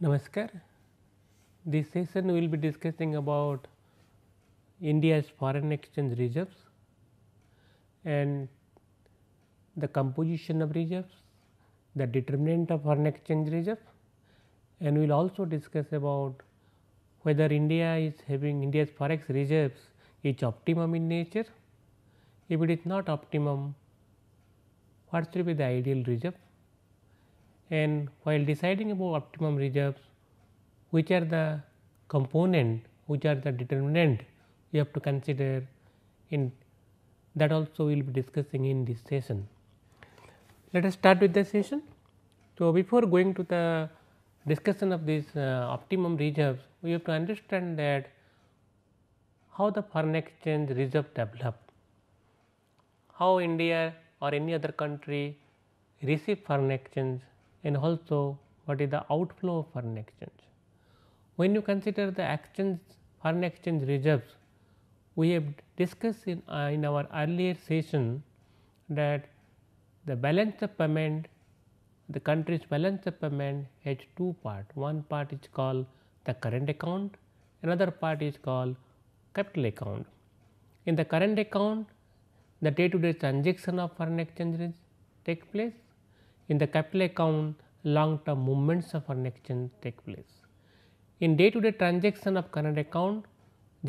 Namaskar. This session we will be discussing about India's foreign exchange reserves and the composition of reserves, the determinant of foreign exchange reserve and we will also discuss about whether India is having India's forex reserves is optimum in nature. If it is not optimum, what should be the ideal reserve and while deciding about optimum reserves which are the component which are the determinant you have to consider in that also we will be discussing in this session. Let us start with the session. So, before going to the discussion of these uh, optimum reserves, we have to understand that how the foreign exchange reserve develop, how India or any other country receive foreign exchange and also what is the outflow of foreign exchange. When you consider the exchange foreign exchange reserves, we have discussed in, uh, in our earlier session that the balance of payment, the country's balance of payment has two parts. One part is called the current account, another part is called capital account. In the current account, the day to day transaction of foreign exchange takes place in the capital account long term movements of foreign exchange take place. In day to day transaction of current account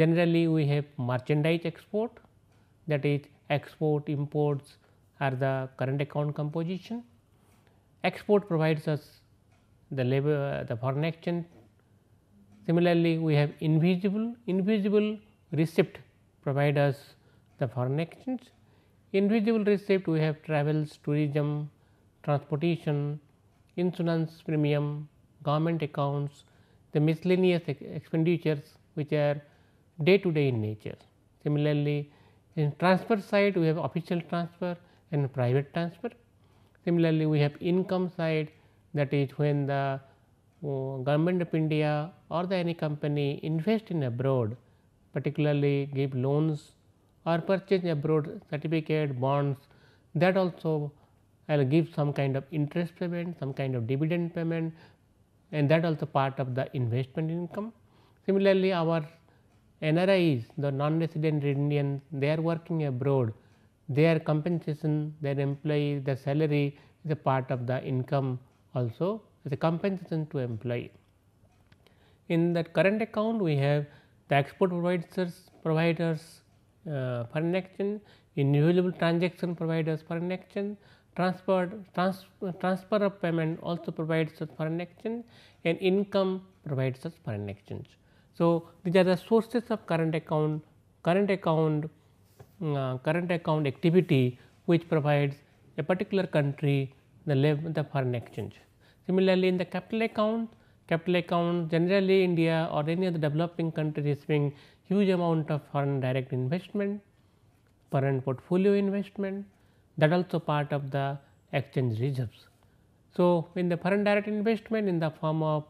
generally we have merchandise export that is export imports are the current account composition. Export provides us the labor the foreign exchange. Similarly, we have invisible invisible receipt provide us the foreign exchange. Invisible receipt we have travels, tourism, transportation, insurance premium, government accounts, the miscellaneous expenditures which are day to day in nature. Similarly, in transfer side we have official transfer and private transfer. Similarly, we have income side that is when the uh, government of India or the any company invest in abroad particularly give loans or purchase abroad certificate bonds that also I will give some kind of interest payment, some kind of dividend payment and that also part of the investment income. Similarly, our NRIs, the non-resident Indians, they are working abroad, their compensation, their employee, their salary is a part of the income also as a compensation to employee. In that current account, we have the export providers, providers uh, foreign exchange, individual transaction providers foreign exchange, Transfer, trans, uh, transfer of payment also provides such foreign exchange and income provides such foreign exchange. So, these are the sources of current account, current account, uh, current account activity which provides a particular country the, the foreign exchange. Similarly, in the capital account, capital account generally India or any other developing country receiving huge amount of foreign direct investment, foreign portfolio investment, that also part of the exchange reserves. So, in the foreign direct investment in the form of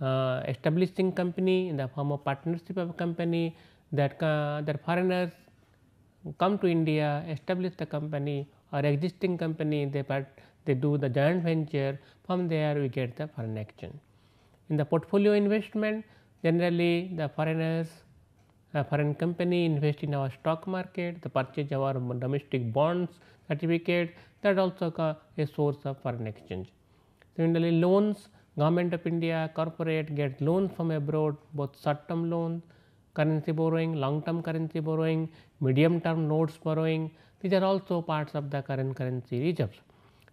uh, establishing company in the form of partnership of company that, uh, that foreigners come to India establish the company or existing company they part they do the joint venture from there we get the foreign exchange. In the portfolio investment generally the foreigners a uh, foreign company invest in our stock market, the purchase of our domestic bonds certificate that also a source of foreign exchange. Similarly, loans government of India corporate get loans from abroad both short term loans, currency borrowing, long term currency borrowing, medium term notes borrowing these are also parts of the current currency reserves.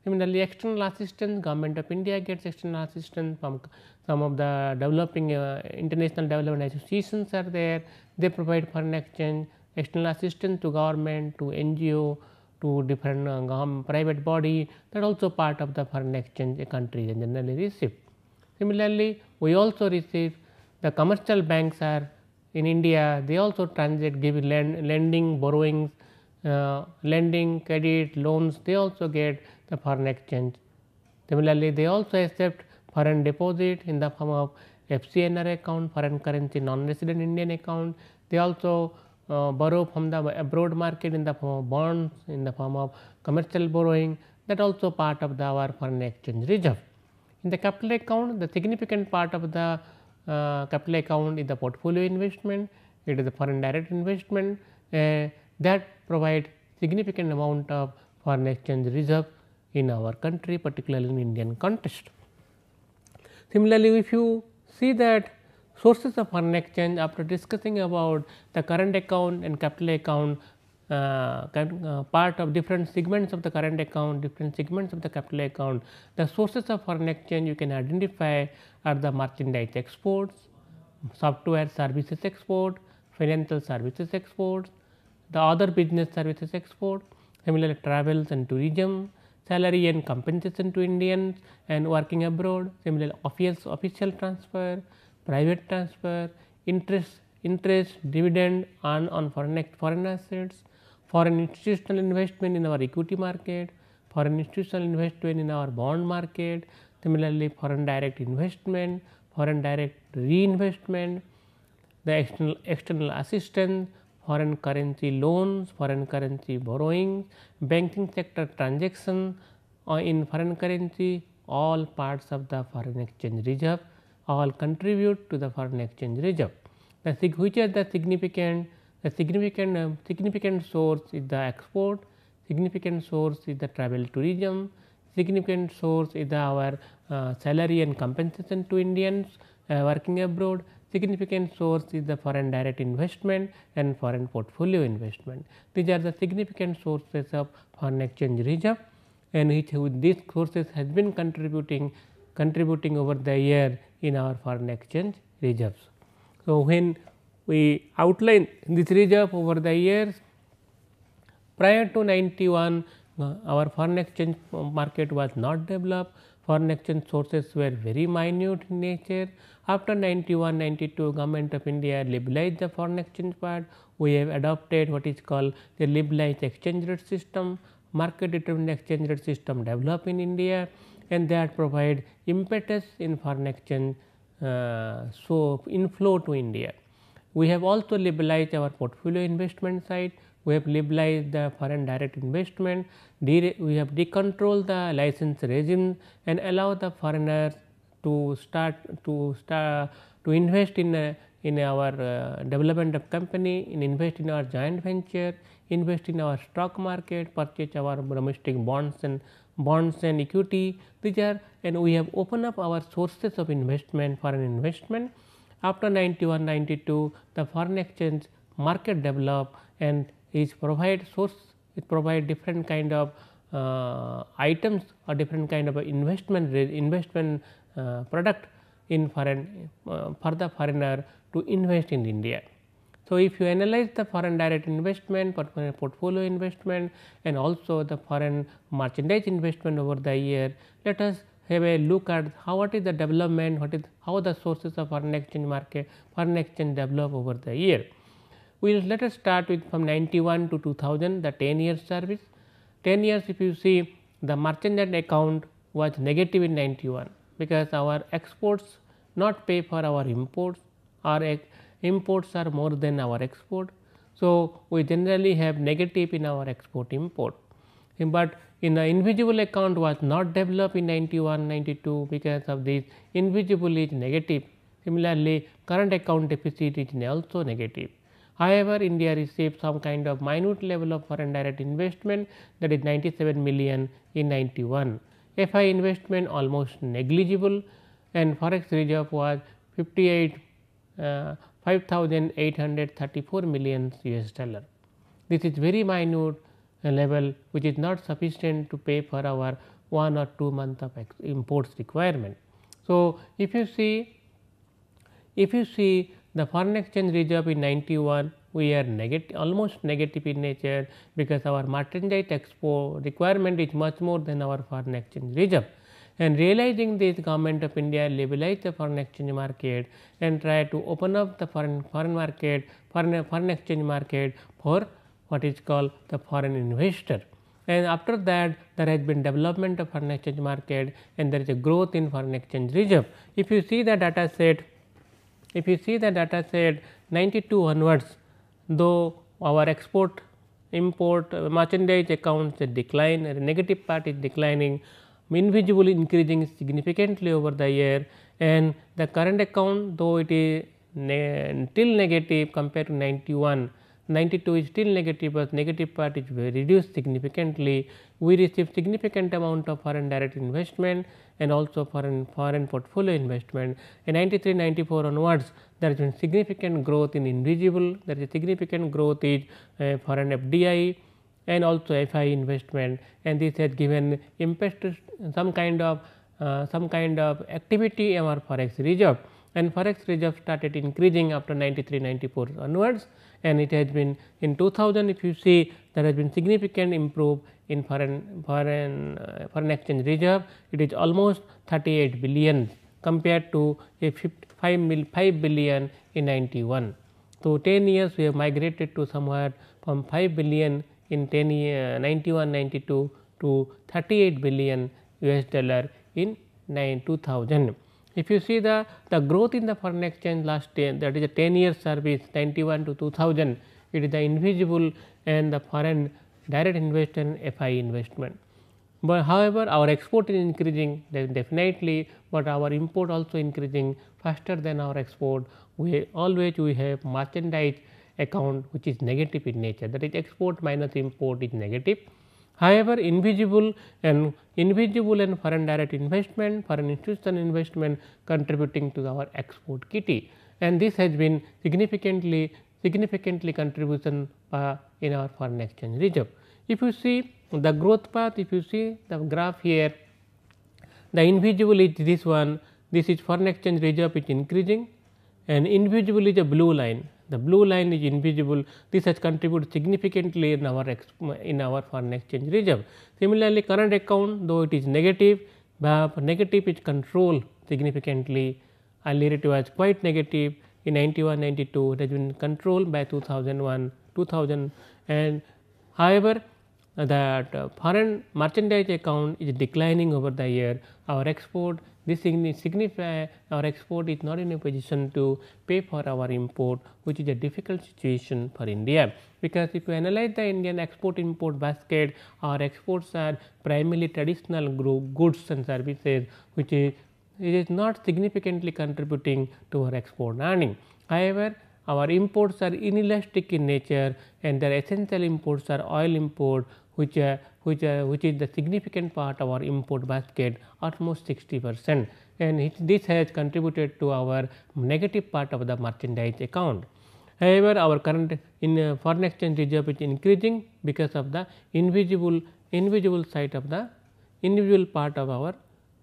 Similarly, external assistance government of India gets external assistance from some of the developing uh, international development associations are there, they provide foreign exchange, external assistance to government, to NGO, to different uh, private body that also part of the foreign exchange a country generally receive. Similarly, we also receive the commercial banks are in India, they also transit give lend, lending, borrowings, uh, lending, credit, loans, they also get the foreign exchange. Similarly, they also accept foreign deposit in the form of FCNR account, foreign currency non-resident Indian account. They also uh, borrow from the abroad market in the form of bonds, in the form of commercial borrowing that also part of the our foreign exchange reserve. In the capital account, the significant part of the uh, capital account is the portfolio investment, it is the foreign direct investment uh, that provide significant amount of foreign exchange reserve in our country particularly in Indian context. Similarly, if you see that sources of foreign exchange after discussing about the current account and capital account uh, uh, part of different segments of the current account, different segments of the capital account, the sources of foreign exchange you can identify are the merchandise exports, software services export, financial services exports, the other business services export, similarly travels and tourism, salary and compensation to Indians and working abroad, similarly official, official transfer, private transfer, interest, interest, dividend earned on foreign, foreign assets, foreign institutional investment in our equity market, foreign institutional investment in our bond market, similarly foreign direct investment, foreign direct reinvestment, the external, external assistance, foreign currency loans, foreign currency borrowings, banking sector transaction uh, in foreign currency, all parts of the foreign exchange reserve all contribute to the foreign exchange reserve. The which are the significant? The significant uh, significant source is the export, significant source is the travel tourism, significant source is the our uh, salary and compensation to Indians uh, working abroad, Significant source is the foreign direct investment and foreign portfolio investment. These are the significant sources of foreign exchange reserve and which these sources has been contributing contributing over the year in our foreign exchange reserves. So, when we outline this reserve over the years prior to 91 uh, our foreign exchange market was not developed Foreign exchange sources were very minute in nature. After 91-92 government of India liberalized the foreign exchange part. We have adopted what is called the liberalized exchange rate system, market determined exchange rate system developed in India and that provide impetus in foreign exchange uh, so inflow to India. We have also liberalized our portfolio investment side we have liberalized the foreign direct investment, we have decontrolled the license regime and allow the foreigners to start to start to invest in a, in our uh, development of company, in invest in our joint venture, invest in our stock market, purchase our domestic bonds and bonds and equity. These are and we have opened up our sources of investment, foreign investment. After 91, 92, the foreign exchange market developed and is provide source it provide different kind of uh, items or different kind of investment investment uh, product in foreign uh, for the foreigner to invest in India. So, if you analyze the foreign direct investment, portfolio investment and also the foreign merchandise investment over the year, let us have a look at how what is the development, what is how the sources of foreign exchange market, foreign exchange develop over the year. We will let us start with from 91 to 2000 the 10 years service. 10 years if you see the merchant account was negative in 91 because our exports not pay for our imports our imports are more than our export. So, we generally have negative in our export import, but in the invisible account was not developed in 91 92 because of this invisible is negative. Similarly, current account deficit is also negative. However, India received some kind of minute level of foreign direct investment that is 97 million in 91. FI investment almost negligible and forex reserve was 58 uh, 5834 million US dollar. This is very minute level which is not sufficient to pay for our one or two month of imports requirement. So, if you see if you see the foreign exchange reserve in 91 we are negative almost negative in nature because our merchandise export requirement is much more than our foreign exchange reserve. And realizing this government of India liberalized the foreign exchange market and try to open up the foreign foreign market foreign, foreign exchange market for what is called the foreign investor. And after that there has been development of foreign exchange market and there is a growth in foreign exchange reserve. If you see the data set if you see the data set 92 onwards, though our export import uh, merchandise accounts decline and negative part is declining invisibly increasing significantly over the year and the current account though it is ne still negative compared to 91 92 is still negative but negative part is reduced significantly we receive significant amount of foreign direct investment and also for an foreign portfolio investment. In 93 94 onwards there has been significant growth in invisible, there is a significant growth in uh, foreign FDI and also FI investment and this has given impetus to some kind of uh, some kind of activity in our forex reserve and forex reserve started increasing after 93 94 onwards and it has been in 2000 if you see there has been significant improve in foreign foreign uh, foreign exchange reserve it is almost 38 billion compared to a 5 mil 5 billion in 91 so 10 years we have migrated to somewhere from 5 billion in 10 year 91 92 to 38 billion us dollar in 9 2000 if you see the, the growth in the foreign exchange last 10 that is a 10 year service 91 to 2000 it is the invisible and the foreign direct investment and FI investment. But however, our export is increasing definitely, but our import also increasing faster than our export. We always we have merchandise account which is negative in nature that is export minus import is negative However, invisible and invisible and foreign direct investment, foreign institutional investment contributing to our export kitty and this has been significantly significantly contribution uh, in our foreign exchange reserve. If you see the growth path, if you see the graph here, the invisible is this one, this is foreign exchange reserve is increasing and invisible is a blue line the blue line is invisible this has contributed significantly in our in our foreign exchange reserve. Similarly, current account though it is negative but negative is controlled significantly earlier it was quite negative in 91 92 it has been controlled by 2001 2000 and however that uh, foreign merchandise account is declining over the year, our export this signify our export is not in a position to pay for our import which is a difficult situation for India. Because if you analyze the Indian export import basket our exports are primarily traditional goods and services which is it is not significantly contributing to our export earning. However, our imports are inelastic in nature and their essential imports are oil import which, uh, which, uh, which is the significant part of our import basket almost 60 percent and this has contributed to our negative part of the merchandise account. However, our current in uh, foreign exchange reserve is increasing because of the invisible invisible side of the individual part of our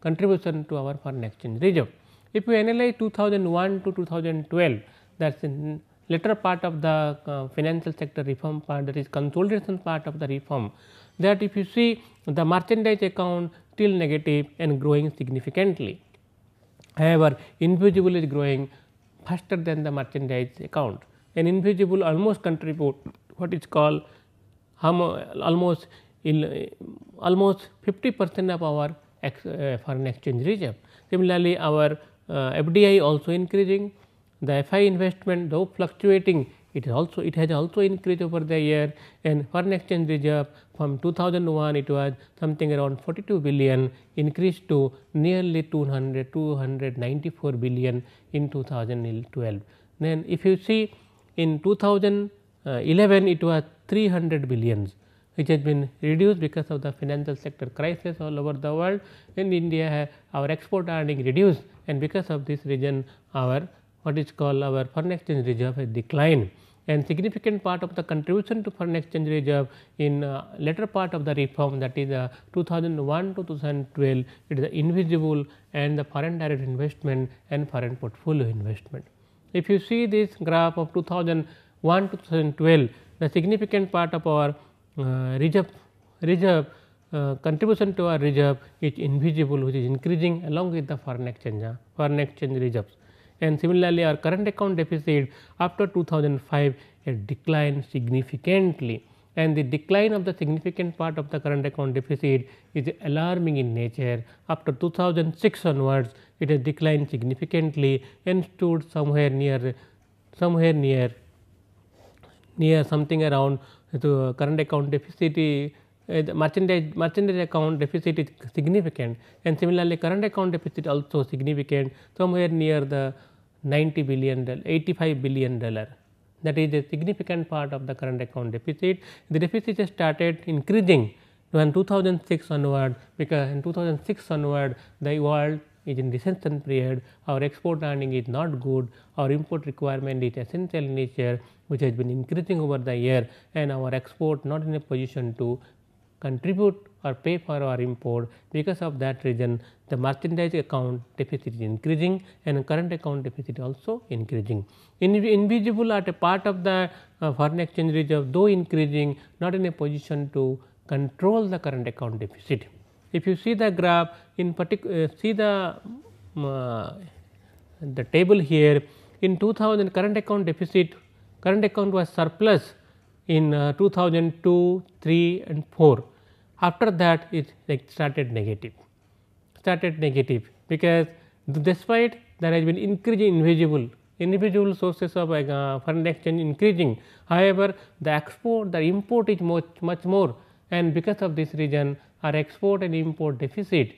contribution to our foreign exchange reserve. If we analyze 2001 to 2012 that is later part of the uh, financial sector reform part that is consolidation part of the reform that if you see the merchandise account still negative and growing significantly. However, invisible is growing faster than the merchandise account and invisible almost contribute what is called almost almost 50 percent of our ex, uh, foreign exchange reserve. Similarly, our uh, FDI also increasing the FI investment though fluctuating it is also it has also increased over the year and foreign exchange reserve from 2001 it was something around 42 billion increased to nearly 200 294 billion in 2012 then if you see in 2011 it was 300 billions which has been reduced because of the financial sector crisis all over the world in india our export earning reduced and because of this reason our what is called our foreign exchange reserve has declined and significant part of the contribution to foreign exchange reserve in uh, later part of the reform that is uh, 2001 to 2012 it is the invisible and the foreign direct investment and foreign portfolio investment. If you see this graph of 2001 to 2012 the significant part of our uh, reserve, reserve uh, contribution to our reserve is invisible which is increasing along with the foreign exchange, uh, foreign exchange reserves and similarly our current account deficit after 2005 had declined significantly and the decline of the significant part of the current account deficit is alarming in nature. After 2006 onwards, it has declined significantly and stood somewhere near somewhere near near something around the current account deficit uh, the merchandise merchandise account deficit is significant and similarly current account deficit also significant somewhere near the 90 billion 85 billion dollar that is a significant part of the current account deficit. The deficit started increasing when 2006 onward because in 2006 onward the world is in recession period, our export earning is not good, our import requirement is essential in nature which has been increasing over the year and our export not in a position to contribute or pay for our import because of that reason the merchandise account deficit is increasing and current account deficit also increasing. invisible at a part of the uh, foreign exchange reserve though increasing not in a position to control the current account deficit. If you see the graph in particular uh, see the mm, uh, the table here in 2000 current account deficit current account was surplus in uh, 2002, 3 and 4. After that it started negative, started negative because despite there has been increasing invisible invisible sources of uh, foreign exchange increasing. However, the export the import is much much more and because of this reason our export and import deficit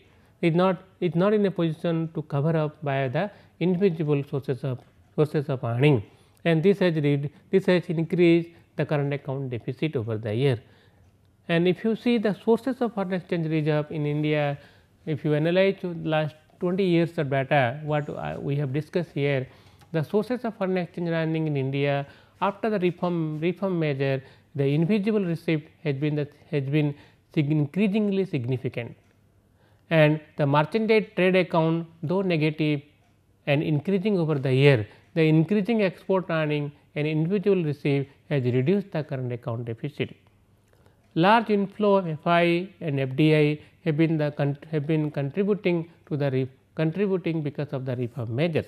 is not is not in a position to cover up by the invisible sources of sources of earning and this has this has increased the current account deficit over the year. And if you see the sources of foreign exchange reserve in India, if you analyze last 20 years of data, what uh, we have discussed here, the sources of foreign exchange earning in India after the reform reform measure, the invisible receipt has been the, has been increasingly significant. And the merchandise trade account, though negative and increasing over the year, the increasing export earning and individual receipt has reduced the current account deficit. Large inflow of FI and FDI have been the have been contributing to the contributing because of the reform measures.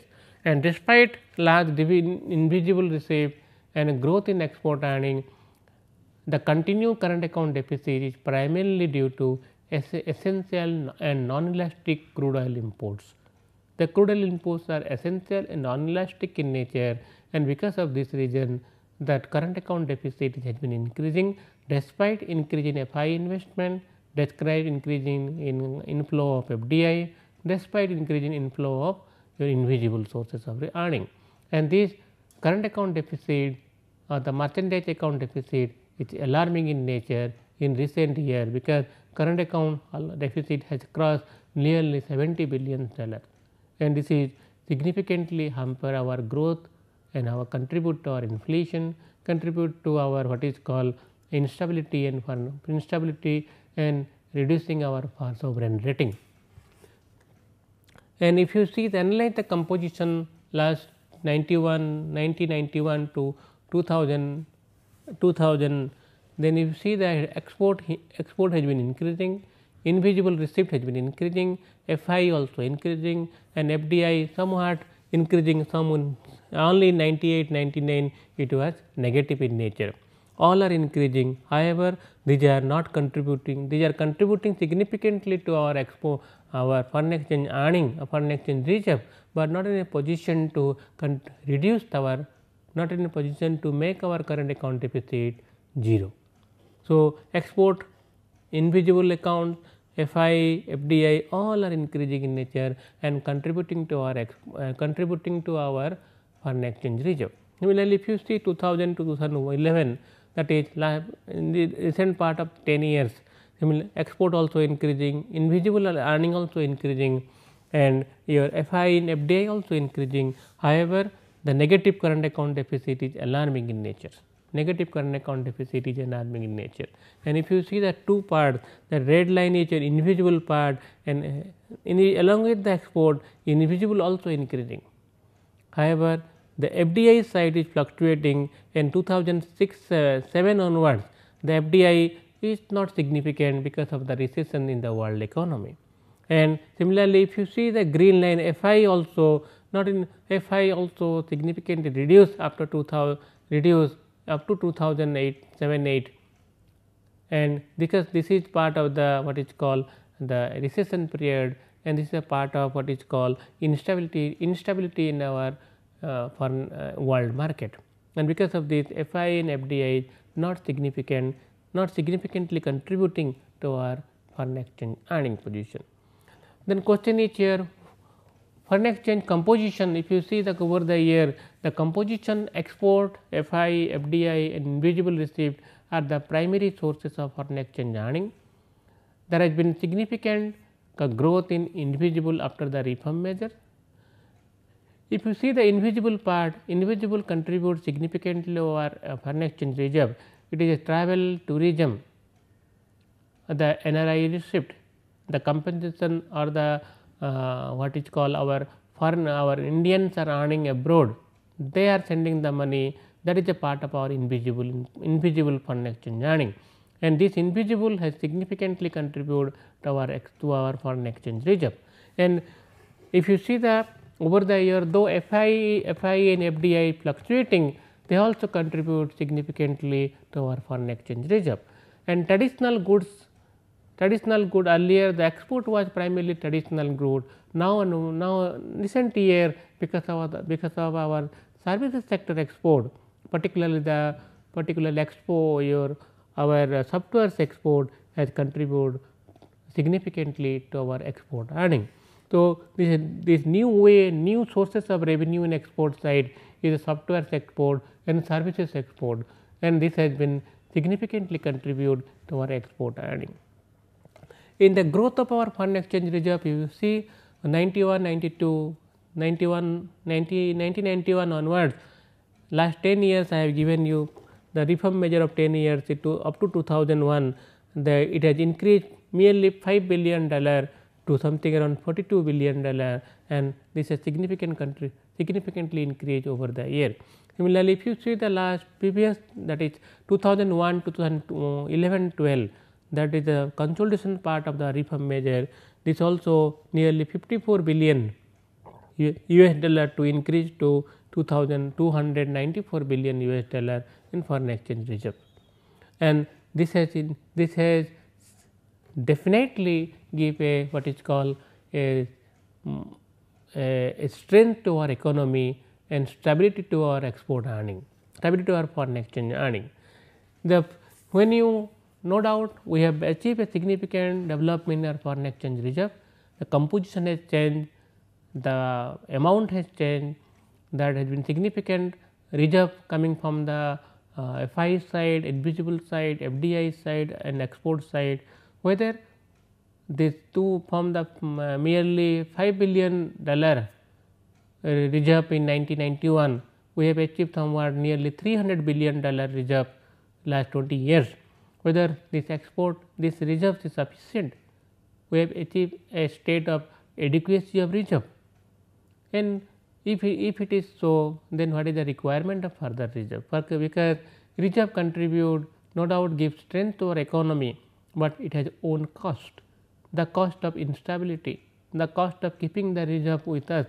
And despite large invisible reserve and growth in export earning, the continued current account deficit is primarily due to essential and non-elastic crude oil imports. The crude oil imports are essential and non-elastic in nature and because of this reason that current account deficit has been increasing despite increase in FI investment, despite increase in, inflow of FDI, despite increase in inflow of your invisible sources of earning. And this current account deficit or uh, the merchandise account deficit is alarming in nature in recent year because current account uh, deficit has crossed nearly 70 billion dollars and this is significantly hamper our growth and our contribute to our inflation, contribute to our what is called instability and for instability and reducing our sovereign rating. And if you see the analyze the composition last 91, 1991 to 2000, 2000 then you see the export export has been increasing, invisible receipt has been increasing, FI also increasing and FDI somewhat increasing sum only 98 99 it was negative in nature all are increasing however these are not contributing these are contributing significantly to our expo our foreign exchange earning foreign exchange reserve but not in a position to reduce our not in a position to make our current account deficit zero so export invisible account FI, FDI all are increasing in nature and contributing to our uh, contributing to our foreign exchange reserve. Similarly, if you see 2000 to 2011 that is in the recent part of 10 years similar export also increasing, invisible earning also increasing and your FI in FDI also increasing. However, the negative current account deficit is alarming in nature negative current account deficit is alarming in nature. And if you see the two parts, the red line is your invisible part and uh, in, along with the export invisible also increasing. However, the FDI side is fluctuating and 2006 uh, 7 onwards the FDI is not significant because of the recession in the world economy. And similarly, if you see the green line FI also not in FI also significantly reduced after 2000 reduced up to 2008 7 8 and because this is part of the what is called the recession period and this is a part of what is called instability instability in our uh, foreign uh, world market and because of this FI and FDI not significant not significantly contributing to our foreign exchange earning position. Then question is here foreign exchange composition if you see the over the year the composition export, FI, FDI and invisible receipt are the primary sources of foreign exchange earning. There has been significant growth in invisible after the reform measure. If you see the invisible part, invisible contributes significantly over uh, foreign exchange reserve. It is travel, tourism, the NRI receipt, the compensation or the uh, what is called our foreign our Indians are earning abroad, they are sending the money that is a part of our invisible invisible foreign exchange earning and this invisible has significantly contributed to our to our foreign exchange reserve. And if you see the over the year though FII, FI and FDI fluctuating they also contribute significantly to our foreign exchange reserve. And traditional goods traditional good earlier the export was primarily traditional good. Now, now recent year because of the, because of our services sector export particularly the particular expo your our uh, software export has contributed significantly to our export earning. So, this, this new way new sources of revenue in export side is software export and services export and this has been significantly contributed to our export earning. In the growth of our foreign exchange reserve, you see 91, 92, 91, 90, 1991 onwards, last 10 years I have given you the reform measure of 10 years to up to 2001, the, it has increased merely 5 billion dollar to something around 42 billion dollar and this is significant country significantly increased over the year. Similarly, if you see the last previous that is 2001 to 2011 12 that is the consolidation part of the reform measure this also nearly 54 billion US dollar to increase to 2294 billion US dollar in foreign exchange reserve. And this has in this has definitely give a what is called a, mm, a, a strength to our economy and stability to our export earning, stability to our foreign exchange earning. The when you no doubt we have achieved a significant development in our foreign exchange reserve. The composition has changed, the amount has changed, That has been significant reserve coming from the uh, FI side, invisible side, FDI side and export side. Whether these two from the um, merely 5 billion dollar uh, reserve in 1991, we have achieved somewhere nearly 300 billion dollar reserve last 20 years whether this export this reserve is sufficient. We have achieved a state of adequacy of reserve and if, if it is so then what is the requirement of further reserve because reserve contribute no doubt gives strength to our economy, but it has own cost the cost of instability, the cost of keeping the reserve with us.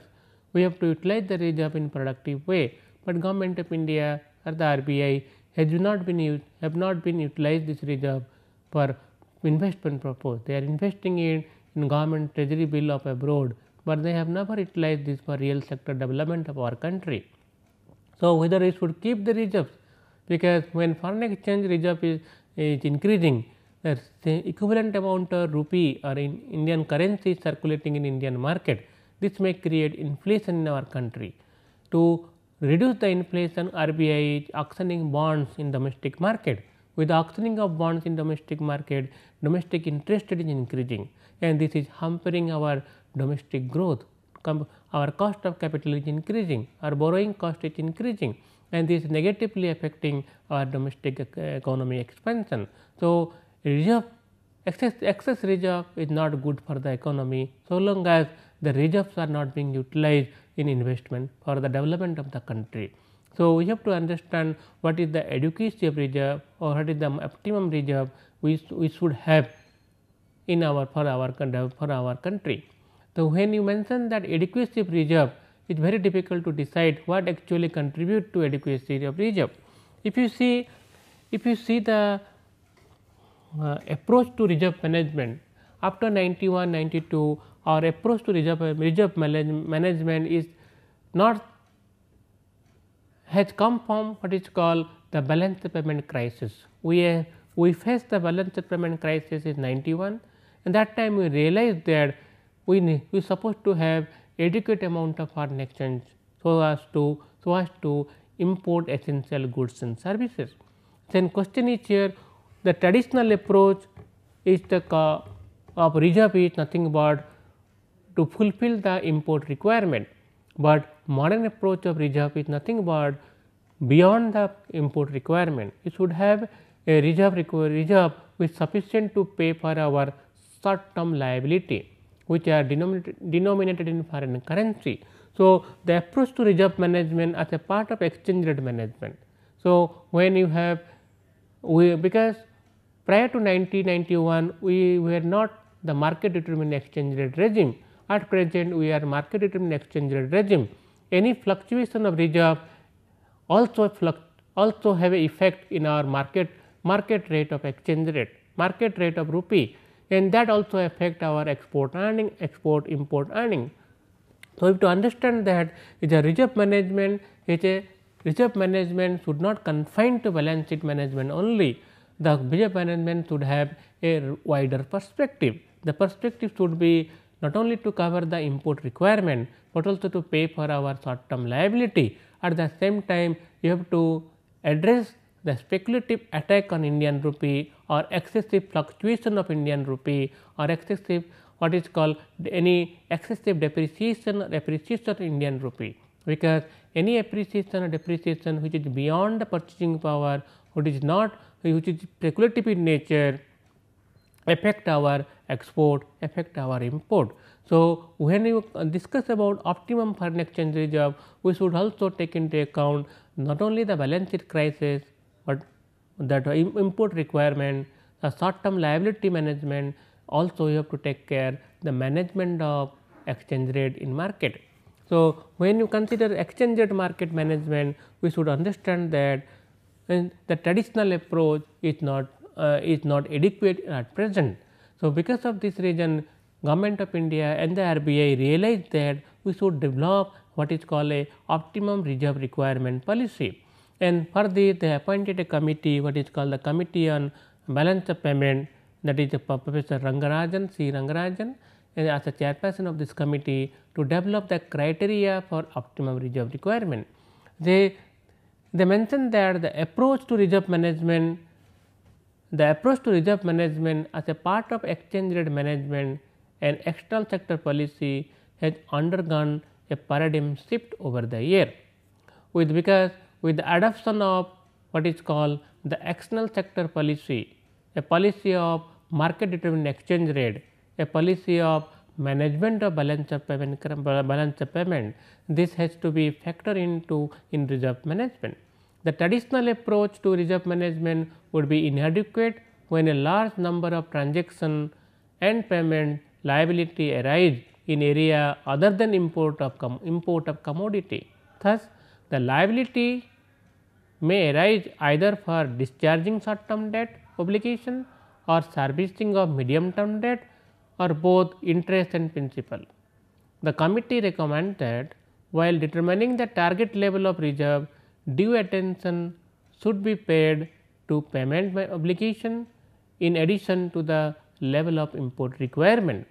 We have to utilize the reserve in productive way, but government of India or the RBI has not been used have not been utilized this reserve for investment purpose. They are investing in in government treasury bill of abroad, but they have never utilized this for real sector development of our country. So, whether we should keep the reserves because when foreign exchange reserve is, is increasing the equivalent amount of rupee or in Indian currency circulating in Indian market this may create inflation in our country. To reduce the inflation RBI is auctioning bonds in domestic market. With auctioning of bonds in domestic market, domestic interest rate is increasing and this is hampering our domestic growth. Our cost of capital is increasing, our borrowing cost is increasing and this is negatively affecting our domestic economy expansion. So, reserve excess, excess reserve is not good for the economy so long as the reserves are not being utilized in investment for the development of the country. So, we have to understand what is the adequacy reserve or what is the optimum reserve we, we should have in our for our for our country. So, when you mention that adequacy reserve it is very difficult to decide what actually contribute to adequacy of reserve. If you see if you see the uh, approach to reserve management after 91 92 our approach to reserve, reserve management is not has come from what is called the balance payment crisis. We, uh, we faced the balance payment crisis in 91 and that time we realized that we we supposed to have adequate amount of foreign exchange so as to so as to import essential goods and services. Then question is here the traditional approach is the of reserve is nothing but to fulfill the import requirement, but modern approach of reserve is nothing but beyond the import requirement. It should have a reserve reserve which sufficient to pay for our short term liability which are denominated in foreign currency. So, the approach to reserve management as a part of exchange rate management. So, when you have we because prior to 1991 we were not the market determined exchange rate regime. At present, we are market determined exchange rate regime. Any fluctuation of reserve also also have effect in our market market rate of exchange rate, market rate of rupee and that also affect our export earning, export import earning. So, if to understand that is a reserve management is a reserve management should not confine to balance sheet management only. The reserve management should have a wider perspective. The perspective should be not only to cover the import requirement, but also to pay for our short term liability. At the same time, you have to address the speculative attack on Indian rupee or excessive fluctuation of Indian rupee or excessive what is called any excessive depreciation or appreciation of Indian rupee. Because any appreciation or depreciation which is beyond the purchasing power, which is not which is speculative in nature affect our export affect our import. So, when we discuss about optimum foreign exchange reserve, we should also take into account not only the balance sheet crisis, but that import requirement, the short term liability management also you have to take care the management of exchange rate in market. So, when you consider exchange rate market management, we should understand that the traditional approach is not uh, is not adequate at present. So, because of this reason government of India and the RBI realized that we should develop what is called a optimum reserve requirement policy. And for this they appointed a committee what is called the Committee on Balance of Payment that is Professor Rangarajan, C. Rangarajan and as a chairperson of this committee to develop the criteria for optimum reserve requirement. They, they mentioned that the approach to reserve management the approach to reserve management as a part of exchange rate management and external sector policy has undergone a paradigm shift over the year with because with the adoption of what is called the external sector policy, a policy of market determined exchange rate, a policy of management of balance of payment balance of payment this has to be factored into in reserve management the traditional approach to reserve management would be inadequate when a large number of transaction and payment liability arise in area other than import of import of commodity. Thus, the liability may arise either for discharging short term debt obligation or servicing of medium term debt or both interest and principal. The committee recommended while determining the target level of reserve due attention should be paid to payment by obligation in addition to the level of import requirement.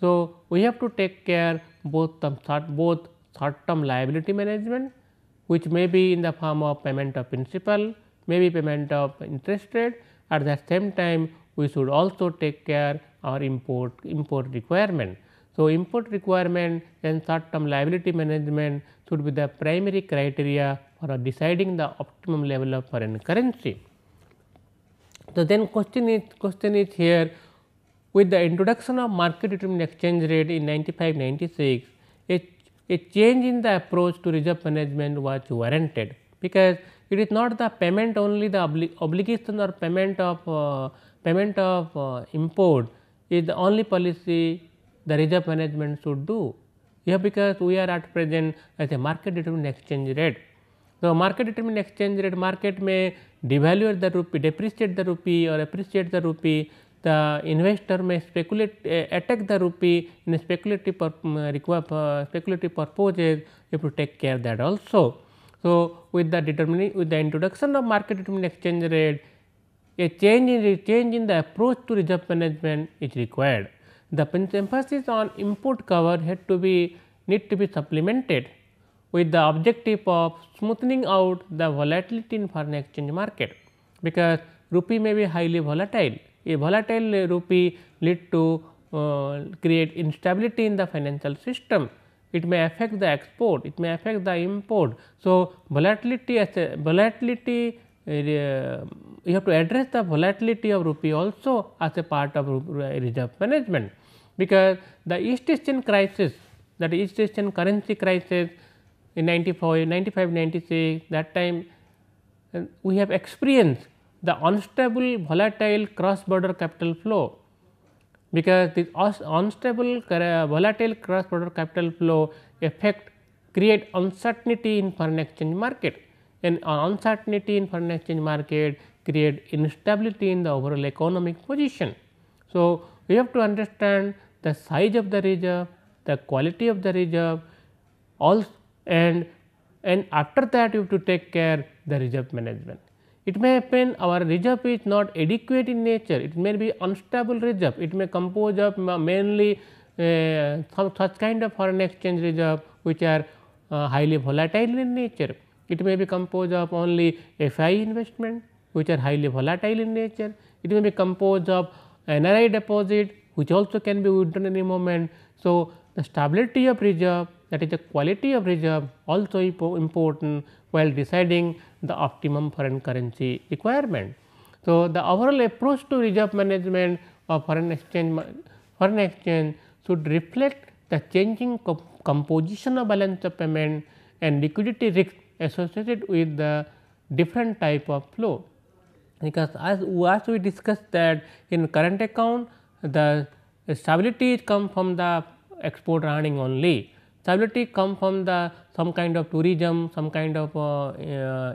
So, we have to take care both term short, both short term liability management which may be in the form of payment of principal, may be payment of interest rate at the same time we should also take care our import import requirement. So, import requirement and short term liability management should be the primary criteria for deciding the optimum level of foreign currency. So, then question is question is here with the introduction of market determined exchange rate in 95 96 a, a change in the approach to reserve management was warranted because it is not the payment only the obli obligation or payment of uh, payment of uh, import is the only policy the reserve management should do. Yeah, because we are at present as a market determined exchange rate so market determined exchange rate market may devalue the rupee, depreciate the rupee or appreciate the rupee. The investor may speculate eh, attack the rupee in speculative mm, speculative purposes. You have to take care that also. So, with the determining with the introduction of market determined exchange rate, a change in a change in the approach to reserve management is required. The emphasis on import cover had to be need to be supplemented with the objective of smoothing out the volatility in foreign exchange market because rupee may be highly volatile. A volatile rupee lead to uh, create instability in the financial system. It may affect the export, it may affect the import. So, volatility as a volatility uh, you have to address the volatility of rupee also as a part of uh, reserve management because the East Asian crisis that East Asian currency crisis in 95, 95, 96 that time uh, we have experienced the unstable volatile cross border capital flow because this unstable volatile cross border capital flow effect create uncertainty in foreign exchange market and uncertainty in foreign exchange market create instability in the overall economic position. So, we have to understand the size of the reserve, the quality of the reserve, also and, and after that you have to take care the reserve management. It may happen our reserve is not adequate in nature, it may be unstable reserve, it may compose of mainly uh, some such kind of foreign exchange reserve which are uh, highly volatile in nature. It may be composed of only FI investment which are highly volatile in nature. It may be composed of NRI deposit which also can be withdrawn any moment. So, the stability of reserve that is the quality of reserve also important while deciding the optimum foreign currency requirement. So, the overall approach to reserve management of foreign exchange foreign exchange should reflect the changing composition of balance of payment and liquidity risk associated with the different type of flow. Because as, as we discussed that in current account the stability comes from the export earning only Stability come from the some kind of tourism, some kind of uh, uh,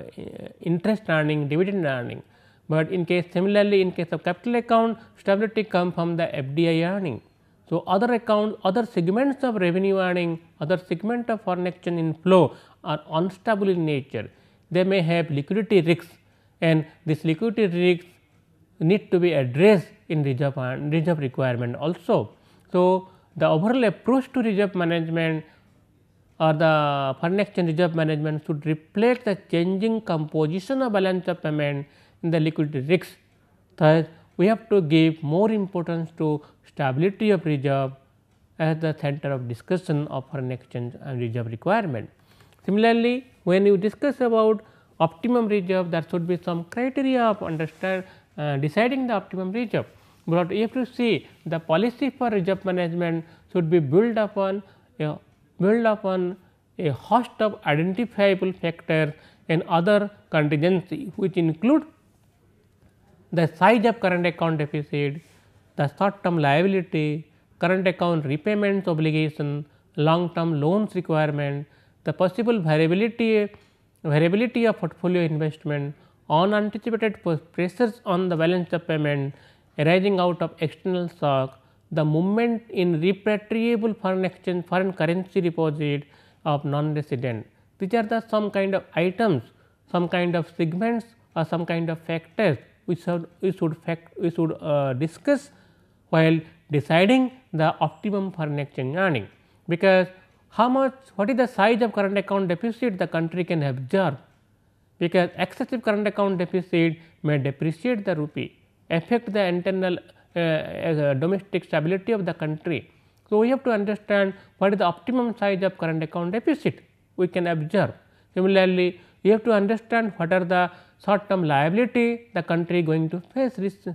interest earning, dividend earning. But in case similarly in case of capital account, stability come from the FDI earning. So, other account, other segments of revenue earning, other segment of foreign exchange inflow are unstable in nature. They may have liquidity risks and this liquidity risks need to be addressed in reserve, reserve requirement also. So, the overall approach to reserve management or the foreign exchange reserve management should reflect the changing composition of balance of payment in the liquidity risk. Thus, we have to give more importance to stability of reserve as the center of discussion of foreign exchange and reserve requirement. Similarly, when you discuss about optimum reserve, there should be some criteria of understand uh, deciding the optimum reserve. But if you see the policy for reserve management should be built upon you know, build upon a host of identifiable factors and other contingency which include the size of current account deficit, the short term liability, current account repayments obligation, long term loans requirement, the possible variability variability of portfolio investment, unanticipated pressures on the balance of payment arising out of external shock, the movement in repatriable foreign exchange foreign currency deposit of non-resident. These are the some kind of items, some kind of segments or some kind of factors which should we should fact we should uh, discuss while deciding the optimum foreign exchange earning. Because how much what is the size of current account deficit the country can absorb because excessive current account deficit may depreciate the rupee affect the internal uh, domestic stability of the country. So, we have to understand what is the optimum size of current account deficit we can observe. Similarly, we have to understand what are the short term liability the country going to face risk.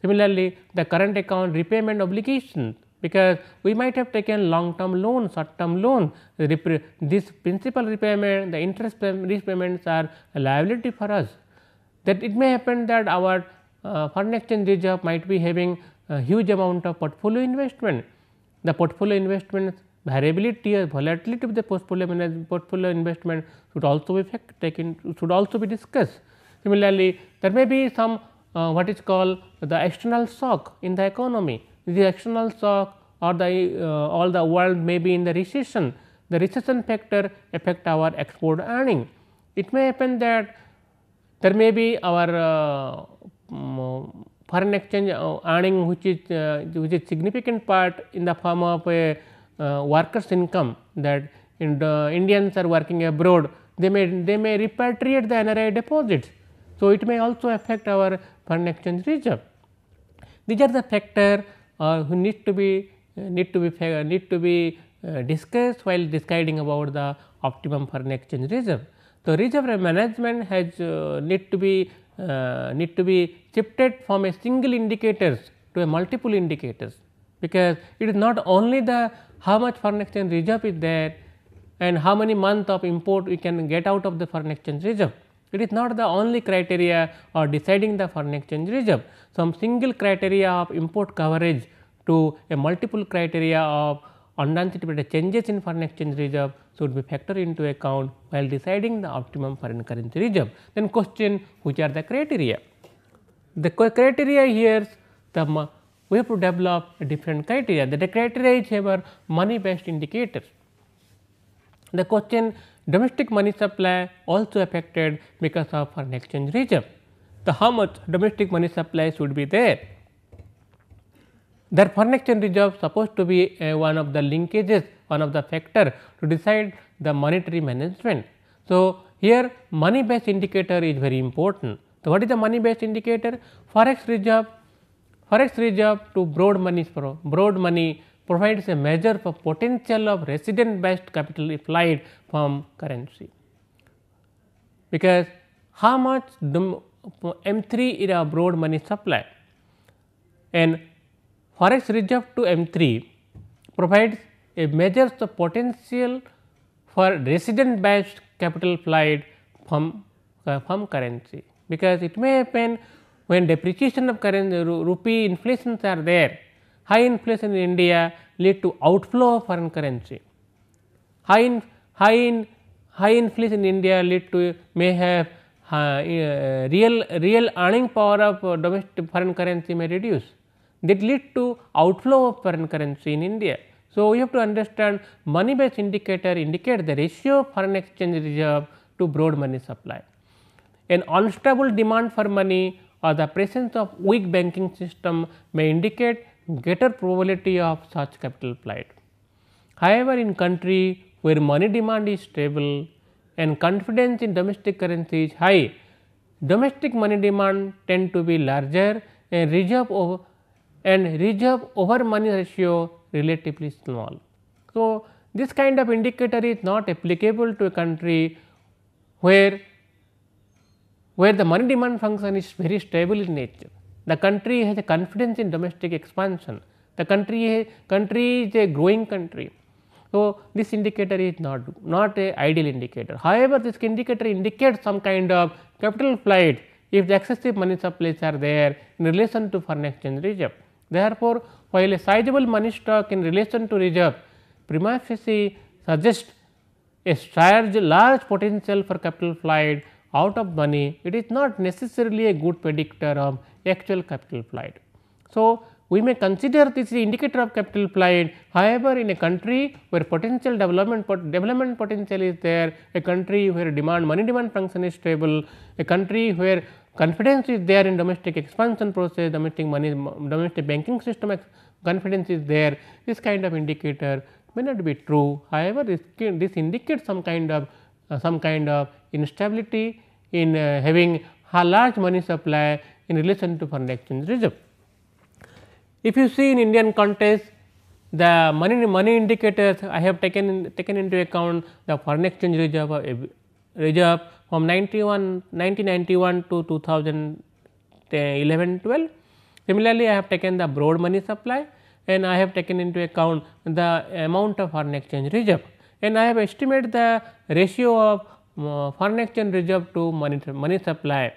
Similarly, the current account repayment obligations because we might have taken long term loan, short term loan, this principal repayment, the interest repayments are a liability for us that it may happen that our uh, foreign exchange reserve might be having a huge amount of portfolio investment. The portfolio investment variability or volatility of the portfolio management portfolio investment should also be taken should also be discussed. Similarly, there may be some uh, what is called the external shock in the economy. The external shock or the uh, all the world may be in the recession. The recession factor affect our export earning. It may happen that there may be our uh, foreign exchange uh, earning which is uh, which is significant part in the form of a uh, workers income that in Indians are working abroad they may they may repatriate the NRI deposits. So, it may also affect our foreign exchange reserve. These are the factor uh, who need to be uh, need to be need to be discussed while deciding about the optimum foreign exchange reserve. So, reserve management has need to be uh, need to be shifted from a single indicators to a multiple indicators because it is not only the how much foreign exchange reserve is there and how many month of import we can get out of the foreign exchange reserve. It is not the only criteria or deciding the foreign exchange reserve. Some single criteria of import coverage to a multiple criteria of unanticipated changes in foreign exchange reserve should be factored into account while deciding the optimum foreign currency reserve. Then question which are the criteria? The criteria here the we have to develop different criteria. The criteria is our money based indicators. The question domestic money supply also affected because of foreign exchange reserve. The how much domestic money supply should be there? Therefore, foreign exchange reserve supposed to be uh, one of the linkages, one of the factor to decide the monetary management. So, here money based indicator is very important. So, what is the money based indicator? Forex reserve, forex reserve to broad money, broad money provides a measure for potential of resident based capital applied from currency. Because how much M3 is a broad money supply and forex reserve to M 3 provides a measure the potential for resident based capital flight from, uh, from currency, because it may happen when depreciation of currency rupee inflations are there. High inflation in India lead to outflow of foreign currency. High, in, high, in, high inflation in India lead to may have uh, uh, real real earning power of uh, domestic foreign currency may reduce that lead to outflow of foreign currency in India. So, we have to understand money based indicator indicate the ratio of foreign exchange reserve to broad money supply. An unstable demand for money or the presence of weak banking system may indicate greater probability of such capital flight. However, in country where money demand is stable and confidence in domestic currency is high, domestic money demand tend to be larger and reserve of and reserve over money ratio relatively small. So, this kind of indicator is not applicable to a country where, where the money demand function is very stable in nature. The country has a confidence in domestic expansion, the country, country is a growing country. So, this indicator is not, not a ideal indicator. However, this indicator indicates some kind of capital flight if the excessive money supplies are there in relation to foreign exchange reserve. Therefore, while a sizable money stock in relation to reserve prima facie suggests a large potential for capital flight out of money, it is not necessarily a good predictor of actual capital flight. So, we may consider this the indicator of capital flight. However, in a country where potential development pot development potential is there, a country where demand money demand function is stable, a country where confidence is there in domestic expansion process, domestic money, domestic banking system confidence is there, this kind of indicator may not be true. However, this, this indicates some kind of uh, some kind of instability in uh, having a large money supply in relation to foreign exchange reserve. If you see in Indian context, the money money indicators I have taken taken into account the foreign exchange reserve reserve from 1991 to 2011 12. Similarly, I have taken the broad money supply and I have taken into account the amount of foreign exchange reserve and I have estimated the ratio of uh, foreign exchange reserve to money, money supply.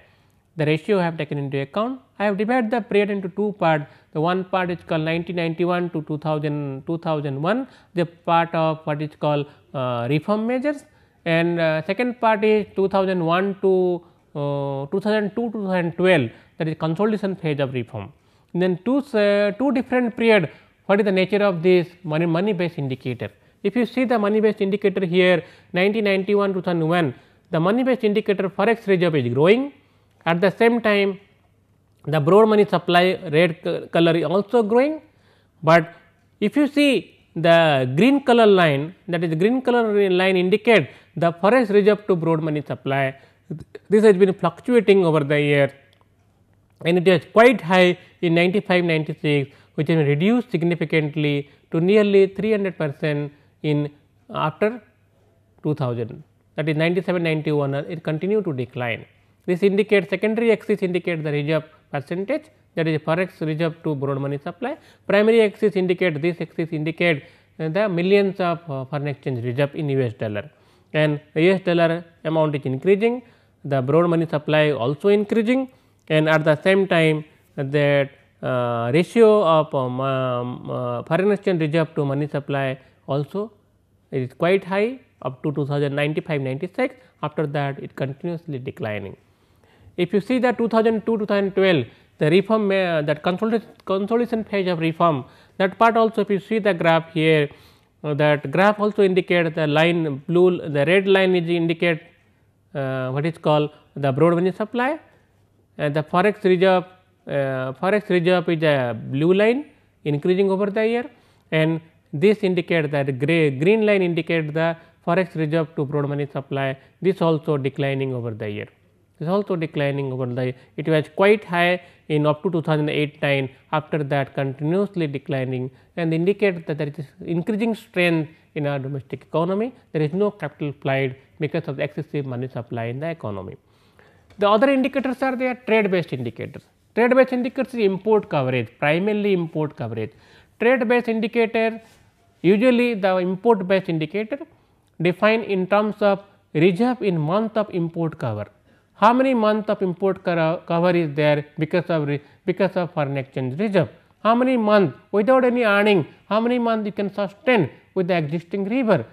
The ratio I have taken into account. I have divided the period into two parts. The one part is called 1991 to 2000, 2001, the part of what is called uh, reform measures and uh, second part is 2001 to uh, 2002 2012 that is consolidation phase of reform. And then two, uh, two different period what is the nature of this money, money based indicator. If you see the money based indicator here 1991 2001 the money based indicator forex reserve is growing at the same time the broad money supply red color is also growing, but if you see the green color line that is the green color line indicate the forest reserve to broad money supply. This has been fluctuating over the year, and it was quite high in 95 96 which has been reduced significantly to nearly 300 percent in after 2000 that is 97 91 it continued to decline. This indicates secondary axis indicates the reserve percentage that is forex reserve to broad money supply. Primary axis indicates this axis indicates the millions of uh, foreign exchange reserve in US dollar and US dollar amount is increasing, the broad money supply also increasing and at the same time that uh, ratio of um, um uh, foreign exchange reserve to money supply also is quite high up to 2095-96 after that it continuously declining. If you see the 2002-2012 the reform uh, that consolidation phase of reform that part also if you see the graph here now, uh, that graph also indicate the line blue the red line is indicate uh, what is called the broad money supply and the forex reserve uh, forex reserve is a blue line increasing over the year and this indicate that gray green line indicate the forex reserve to broad money supply this also declining over the year this also declining over the year. it was quite high in up to 2008-9 after that continuously declining and indicate that there is increasing strength in our domestic economy. There is no capital applied because of the excessive money supply in the economy. The other indicators are the trade based indicators. Trade based indicators is import coverage, primarily import coverage. Trade based indicator usually the import based indicator defined in terms of reserve in month of import cover how many months of import cover is there because of because of foreign exchange reserve. How many months without any earning, how many months you can sustain with the existing river,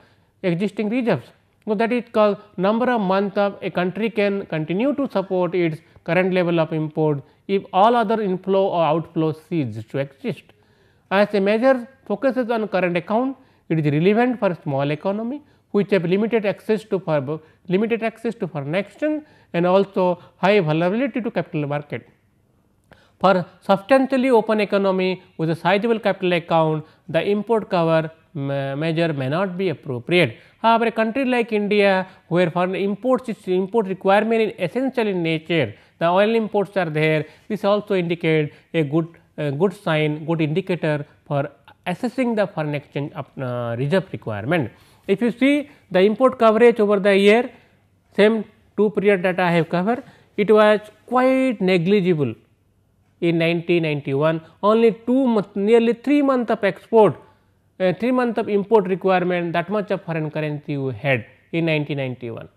existing reserves. So, that is called number of months of a country can continue to support its current level of import if all other inflow or outflow ceases to exist. As a measure focuses on current account, it is relevant for small economy which have limited access to for limited access to foreign exchange and also high vulnerability to capital market. For substantially open economy with a sizable capital account, the import cover measure may not be appropriate. However, a country like India where foreign imports is import requirement is essential in nature, the oil imports are there, this also indicates a good, good sign, good indicator for assessing the foreign exchange uh, reserve requirement. If you see the import coverage over the year same two period that I have covered it was quite negligible in 1991 only 2 nearly 3 month of export uh, 3 month of import requirement that much of foreign currency we had in 1991.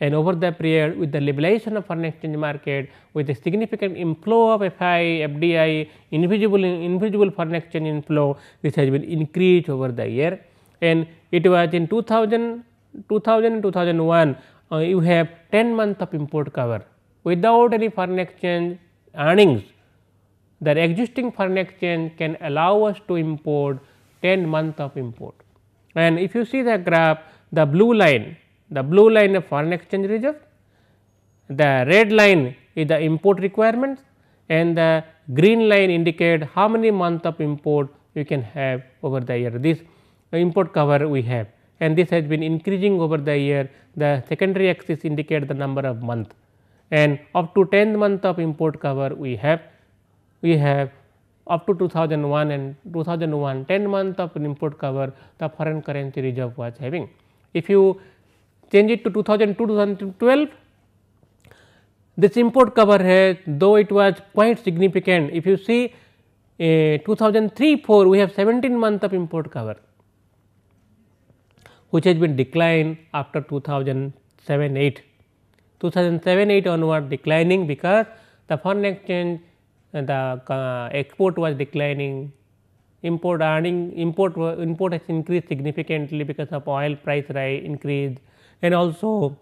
And over the period with the liberalization of foreign exchange market with a significant inflow of FI, FDI, invisible, invisible foreign exchange inflow this has been increased over the year and it was in 2000, 2000 2001 uh, you have 10 month of import cover without any foreign exchange earnings the existing foreign exchange can allow us to import 10 month of import. And if you see the graph the blue line the blue line of foreign exchange reserve, the red line is the import requirements and the green line indicate how many month of import you can have over the year. This import cover we have and this has been increasing over the year the secondary axis indicate the number of month and up to 10th month of import cover we have we have up to 2001 and 2001 10 month of import cover the foreign currency reserve was having. If you change it to 2002 2012 this import cover has though it was quite significant if you see uh, eh, 2003 4 we have 17 month of import cover which has been declined after 2007 8. 2007 8 onward declining because the foreign exchange uh, the uh, export was declining import earning import import has increased significantly because of oil price rise increase and also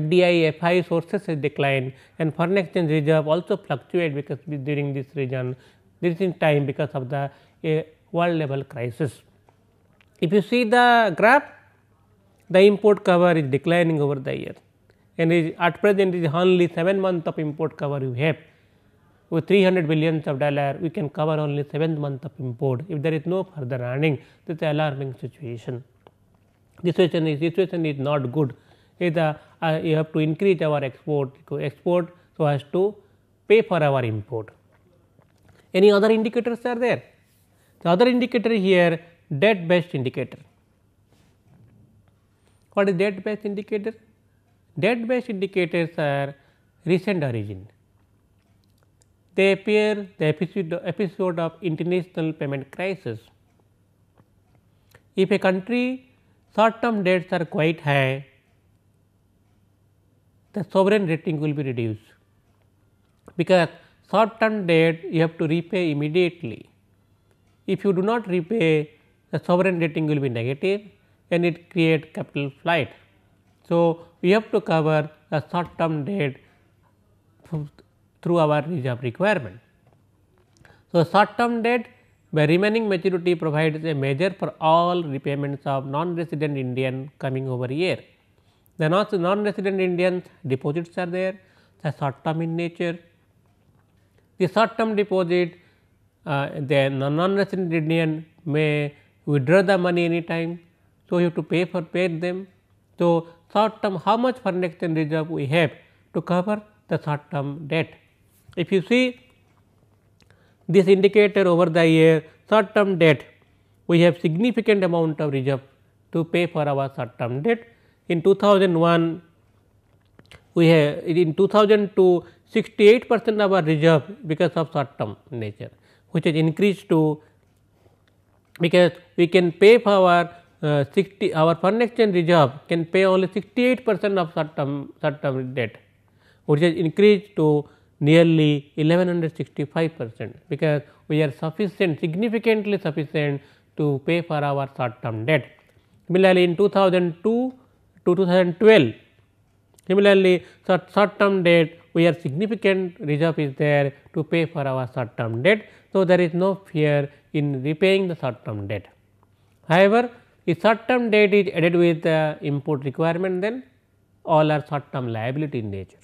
FDI FI sources has declined and foreign exchange reserve also fluctuate because during this region this in time because of the uh, world level crisis. If you see the graph, the import cover is declining over the year and is at present is only 7 month of import cover you have. With 300 billions of dollar, we can cover only 7 month of import if there is no further earning. This is alarming situation. This situation is, situation is not good. Is a, uh, you have to increase our export, export so as to pay for our import. Any other indicators are there? The other indicator here debt based indicator. What is debt based indicator? Debt based indicators are recent origin. They appear the episode, episode of international payment crisis. If a country short term debts are quite high, the sovereign rating will be reduced because short term debt you have to repay immediately. If you do not repay, the sovereign rating will be negative and it create capital flight. So, we have to cover the short term debt through our reserve requirement. So, short term debt by remaining maturity provides a measure for all repayments of non-resident Indian coming over year. Then also non-resident Indians deposits are there, The short term in nature. The short term deposit uh, then non-resident Indian may withdraw the money anytime. So, you have to pay for pay them. So, short term how much foreign exchange reserve we have to cover the short term debt. If you see this indicator over the year short term debt, we have significant amount of reserve to pay for our short term debt. In 2001, we have in 2002 68 percent of our reserve because of short term nature, which has increased to because we can pay for our uh, 60 our foreign exchange reserve can pay only 68 percent of short term short term debt which has increased to nearly 1165 percent because we are sufficient significantly sufficient to pay for our short term debt. Similarly, in 2002 to 2012 similarly short, short term debt we are significant reserve is there to pay for our short term debt so, there is no fear in repaying the short term debt. However, if short term debt is added with the uh, import requirement then all are short term liability in nature.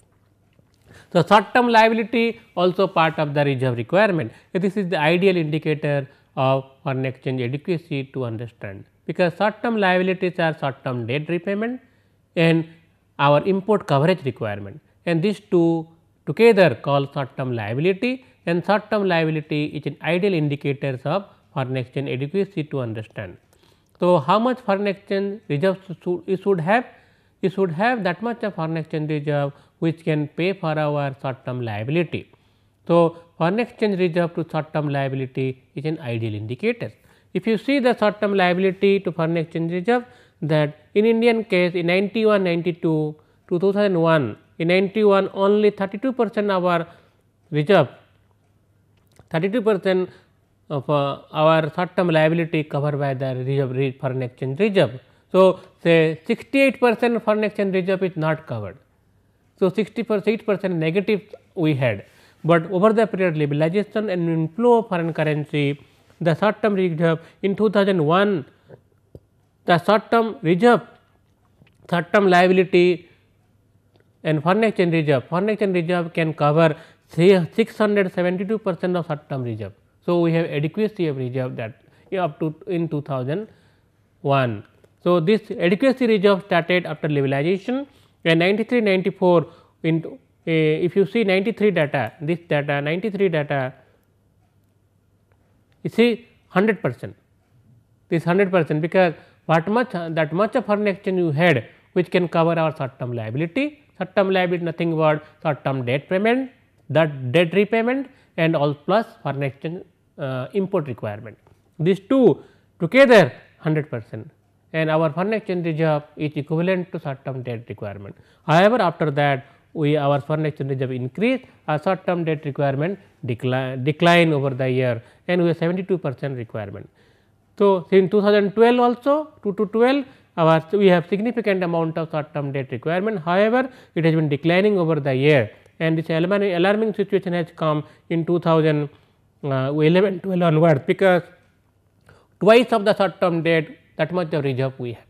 So, short term liability also part of the reserve requirement. So, this is the ideal indicator of foreign exchange adequacy to understand because short term liabilities are short term debt repayment and our import coverage requirement and these two together call short term liability and short term liability is an ideal indicators of foreign exchange adequacy to understand. So, how much foreign exchange reserves should, you should have? You should have that much of foreign exchange reserve which can pay for our short term liability. So, foreign exchange reserve to short term liability is an ideal indicator. If you see the short term liability to foreign exchange reserve that in Indian case in 91, 92, 2001, in 91 only 32 percent of our reserve 32 percent of uh, our short term liability covered by the reserve foreign exchange reserve. So, say 68 percent foreign exchange reserve is not covered. So, 68 percent negative we had, but over the period liberalization and inflow of foreign currency the short term reserve in 2001 the short term reserve short term liability and foreign exchange reserve foreign exchange reserve can cover 672 percent of short term reserve. So, we have adequacy of reserve that up to in 2001. So, this adequacy reserve started after liberalization and 93 94 in uh, if you see 93 data this data 93 data you see 100 percent this 100 percent because what much that much of foreign exchange you had which can cover our short term liability short term liability nothing but short term debt payment that debt repayment and all plus foreign exchange uh, import requirement. These two together 100 percent and our foreign exchange reserve is equivalent to short term debt requirement. However, after that we our foreign exchange reserve increase our short term debt requirement decline, decline over the year and we have 72 percent requirement. So, in 2012 also 2 to 12 our we have significant amount of short term debt requirement. However, it has been declining over the year and this alarming situation has come in 2011 uh, 12 onwards because twice of the short term debt that much of reserve we have.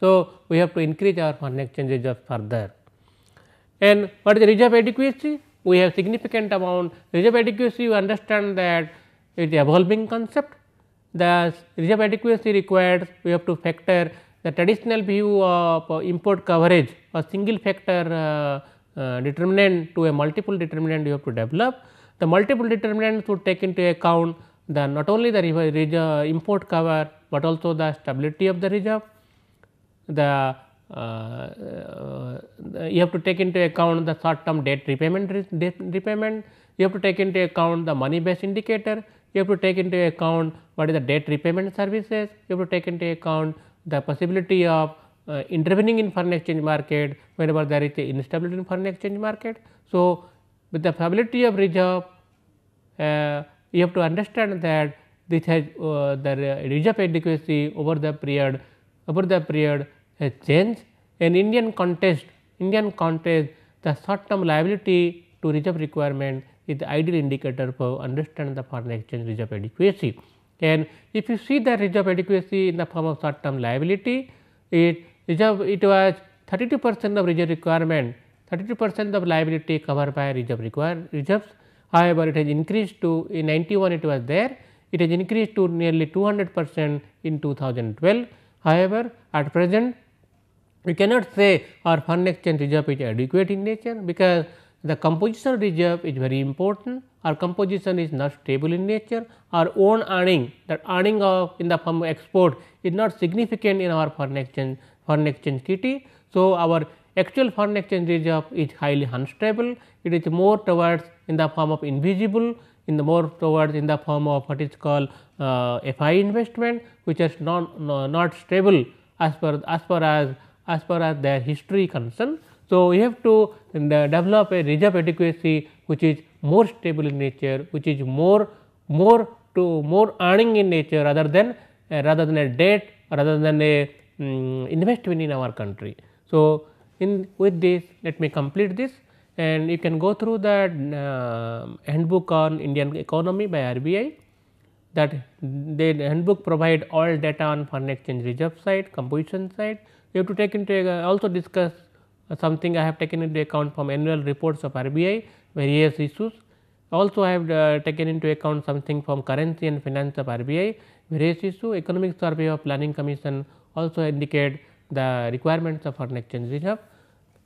So, we have to increase our foreign exchange reserve further and what is the reserve adequacy? We have significant amount reserve adequacy you understand that it is evolving concept the reserve adequacy required we have to factor the traditional view of uh, import coverage a single factor uh, uh, determinant to a multiple determinant you have to develop. The multiple determinants would take into account the not only the reserve, import cover, but also the stability of the reserve. The, uh, uh, you have to take into account the short term debt repayment, debt repayment. You have to take into account the money based indicator. You have to take into account what is the debt repayment services. You have to take into account the possibility of uh, intervening in foreign exchange market whenever there is a instability in foreign exchange market. So, with the probability of reserve, uh, you have to understand that this has uh, the reserve adequacy over the period over the period has changed. In Indian context, Indian context, the short term liability to reserve requirement is the ideal indicator for understand the foreign exchange reserve adequacy. And if you see the reserve adequacy in the form of short term liability, it reserve it was 32 percent of reserve requirement 32 percent of liability covered by reserve require reserves. However, it has increased to in 91 it was there it has increased to nearly 200 percent in 2012. However, at present we cannot say our foreign exchange reserve is adequate in nature because the composition reserve is very important our composition is not stable in nature our own earning that earning of in the form of export is not significant in our foreign exchange foreign exchange kitty. So, our actual foreign exchange reserve is highly unstable, it is more towards in the form of invisible in the more towards in the form of what is called uh, FI investment which is not, no, not stable as per as far as as per as their history concern. So, we have to uh, develop a reserve adequacy which is more stable in nature which is more more to more earning in nature rather than uh, rather than a debt rather than a um, mm, investment in our country. So, in with this let me complete this and you can go through the uh, handbook on Indian economy by RBI that the handbook provide all data on foreign exchange reserve side, composition side. You have to take into uh, also discuss uh, something I have taken into account from annual reports of RBI various issues. Also I have uh, taken into account something from currency and finance of RBI various issue, economic survey of planning commission also indicate the requirements of next exchange reserve.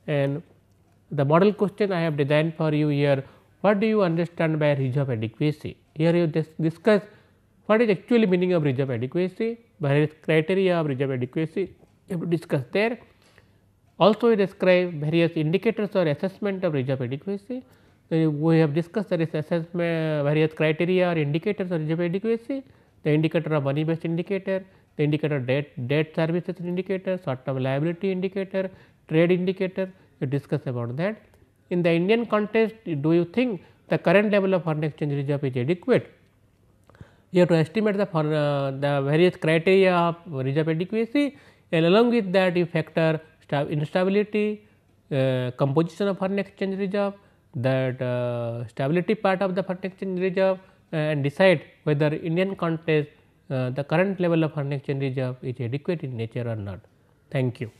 And the model question I have designed for you here what do you understand by reserve adequacy? Here you discuss what is actually meaning of reserve adequacy, various criteria of reserve adequacy you have to discuss there. Also you describe various indicators or assessment of reserve adequacy. Uh, we have discussed there is assessment various criteria or indicators of reserve adequacy, the indicator of money based indicator, the indicator debt, debt services indicator, short term liability indicator, trade indicator, we discuss about that. In the Indian context, do you think the current level of foreign exchange reserve is adequate? You have to estimate the, for, uh, the various criteria of reserve adequacy and along with that you factor instability, uh, composition of foreign exchange reserve, that uh, stability part of the foreign exchange reserve uh, and decide whether Indian context uh, the current level of Harnack-Chin reserve is adequate in nature or not. Thank you.